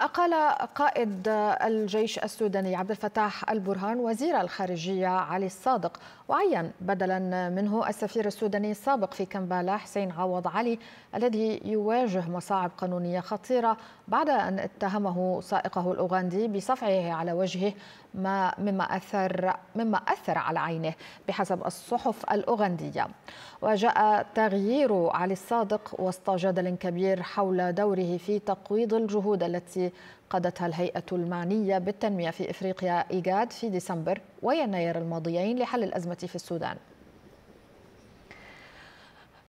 أقال قائد الجيش السوداني عبد الفتاح البرهان وزير الخارجية علي الصادق وعين بدلا منه السفير السوداني السابق في كمبالا حسين عوض علي الذي يواجه مصاعب قانونية خطيرة بعد أن اتهمه سائقه الأوغندي بصفعه على وجهه ما مما أثر مما أثر على عينه بحسب الصحف الأوغندية وجاء تغيير علي الصادق وسط جدل كبير حول دوره في تقويض الجهود التي قادتها الهيئة المعنية بالتنمية في إفريقيا إيجاد في ديسمبر ويناير الماضيين لحل الأزمة في السودان